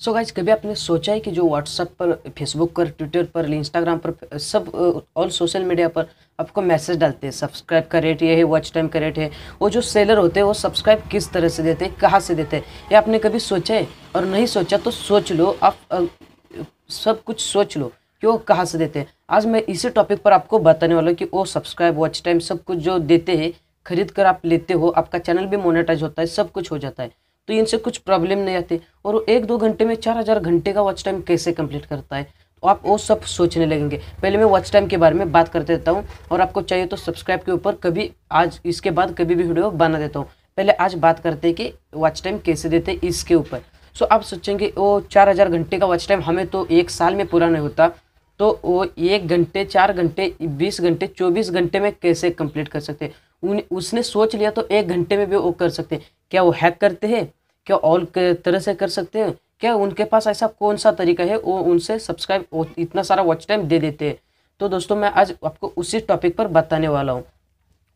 सो so guys कभी आपने सोचा है कि जो व्हाट्सअप पर फेसबुक पर ट्विटर पर इंस्टाग्राम पर सब ऑल सोशल मीडिया पर आपको मैसेज डालते हैं सब्सक्राइब का रेट ये है वॉच टाइम का रेट है वो जो सेलर होते हैं वो सब्सक्राइब किस तरह से देते हैं कहाँ से देते हैं ये आपने कभी सोचा है और नहीं सोचा तो सोच लो आप आ, सब कुछ सोच लो कि वो कहाँ से देते हैं आज मैं इसी टॉपिक पर आपको बताने वाला हूँ कि वो सब्सक्राइब वॉच टाइम सब कुछ जो देते हैं खरीद कर आप लेते हो आपका चैनल भी मोनेटाइज होता है सब कुछ हो जाता है तो इनसे कुछ प्रॉब्लम नहीं आती और वो एक दो घंटे में चार हज़ार घंटे का वॉच टाइम कैसे कंप्लीट करता है तो आप वो सब सोचने लगेंगे पहले मैं वॉच टाइम के बारे में बात कर देता हूँ और आपको चाहिए तो सब्सक्राइब के ऊपर कभी आज इसके बाद कभी भी वीडियो बना देता हूँ पहले आज बात करते हैं कि वॉच टाइम कैसे देते हैं इसके ऊपर सो आप सोचेंगे वो चार हज़ार घंटे का वॉच टाइम हमें तो एक साल में पूरा नहीं होता तो वो एक घंटे चार घंटे बीस घंटे चौबीस घंटे में कैसे कंप्लीट कर सकते उन उसने सोच लिया तो एक घंटे में भी वो कर सकते क्या वो हैक करते हैं क्या ऑल तरह से कर सकते हैं क्या उनके पास ऐसा कौन सा तरीका है वो उनसे सब्सक्राइब इतना सारा वॉच टाइम दे देते हैं तो दोस्तों मैं आज आपको उसी टॉपिक पर बताने वाला हूँ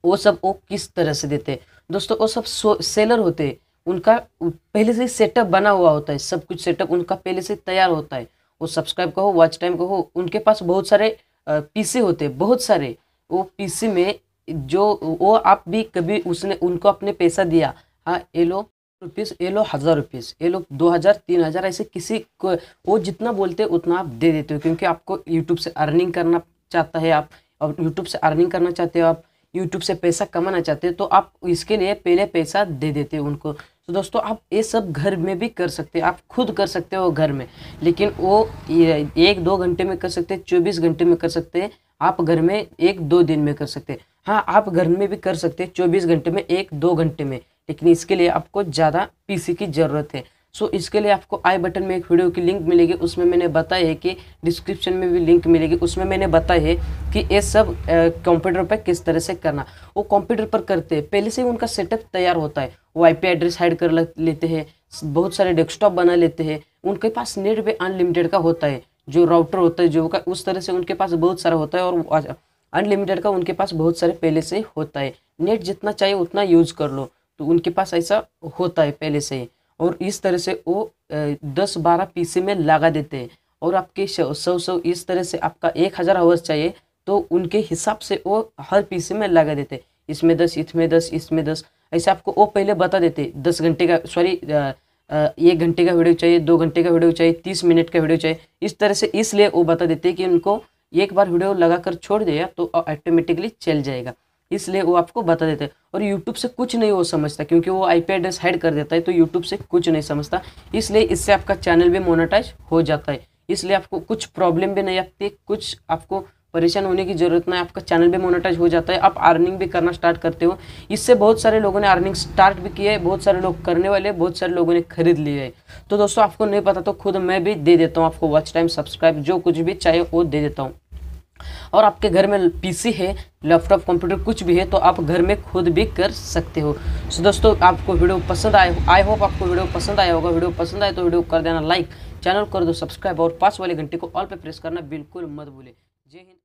वो सब वो किस तरह से देते हैं दोस्तों वो सब सेलर होते हैं उनका पहले से ही सेटअप बना हुआ होता है सब कुछ सेटअप उनका पहले से तैयार होता है वो सब्सक्राइब का हो वॉच टाइम का हो उनके पास बहुत सारे पीसी होते हैं बहुत सारे वो पीसी में जो वो आप भी कभी उसने उनको अपने पैसा दिया हाँ ये लो रुपीस ये लो हज़ार रुपीस ये लो दो हज़ार तीन हज़ार ऐसे किसी को वो जितना बोलते उतना आप दे देते हो क्योंकि आपको यूट्यूब से अर्निंग करना चाहता है आप और यूट्यूब से अर्निंग करना चाहते हो आप यूट्यूब से पैसा कमाना चाहते हो तो आप इसके लिए पहले पैसा दे देते हो उनको तो दोस्तों आप ये सब घर में भी कर सकते हो आप खुद कर सकते हो घर में लेकिन वो एक दो घंटे में कर सकते हैं चौबीस घंटे में कर सकते हैं आप घर में एक दो दिन में कर सकते हैं हाँ आप घर में भी कर सकते हैं चौबीस घंटे में एक दो घंटे में लेकिन इसके लिए आपको ज़्यादा पीसी की ज़रूरत है सो so, इसके लिए आपको आई बटन में एक वीडियो की लिंक मिलेगी उसमें मैंने बताया है कि डिस्क्रिप्शन में भी लिंक मिलेगी उसमें मैंने बताया है कि ये सब कंप्यूटर पर किस तरह से करना वो कंप्यूटर पर करते हैं पहले से ही उनका सेटअप तैयार होता है वो आई एड्रेस हाइड कर लेते हैं बहुत सारे डेस्कटॉप बना लेते हैं उनके पास नेट भी अनलिमिटेड का होता है जो राउटर होता है जो का उस तरह से उनके पास बहुत सारा होता है और अनलिमिटेड का उनके पास बहुत सारे पहले से होता है नेट जितना चाहिए उतना यूज़ कर लो तो उनके पास ऐसा होता है पहले से ही और इस तरह से वो दस बारह पीसी में लगा देते हैं और आपके सौ सौ इस तरह से आपका एक हज़ार आवर्स चाहिए तो उनके हिसाब से वो हर पीसी में लगा देते इसमें दस इसमें दस इसमें दस ऐसे आपको वो पहले बता देते दस घंटे का सॉरी एक घंटे का वीडियो चाहिए दो घंटे का वीडियो चाहिए तीस मिनट का वीडियो चाहिए इस तरह से इसलिए वो बता देते कि उनको एक बार वीडियो लगा छोड़ दिया तो ऑटोमेटिकली चल जाएगा इसलिए वो आपको बता देते हैं और यूट्यूब से कुछ नहीं वो समझता क्योंकि वो आई एड्रेस हाइड कर देता है तो यूट्यूब से कुछ नहीं समझता इसलिए इससे आपका चैनल भी मोनेटाइज हो जाता है इसलिए आपको कुछ प्रॉब्लम भी नहीं आती कुछ आपको परेशान होने की जरूरत नहीं आपका चैनल भी मोनेटाइज हो जाता है आप अर्निंग भी करना स्टार्ट करते हो इससे बहुत सारे लोगों ने अर्निंग स्टार्ट भी किया है बहुत सारे लोग करने वाले बहुत सारे लोगों ने खरीद लिए है तो दोस्तों आपको नहीं पता तो खुद मैं भी दे देता हूँ आपको वॉच टाइम सब्सक्राइब जो कुछ भी चाहे वो दे देता हूँ और आपके घर में पीसी है लैपटॉप कंप्यूटर कुछ भी है तो आप घर में खुद भी कर सकते हो सो दोस्तों आपको वीडियो पसंद आए आई होप आपको वीडियो पसंद आया होगा वीडियो पसंद आए तो वीडियो कर देना लाइक चैनल कर दो सब्सक्राइब और पास वाले घंटे को ऑल पे प्रेस करना बिल्कुल मत भूलें जय हिंद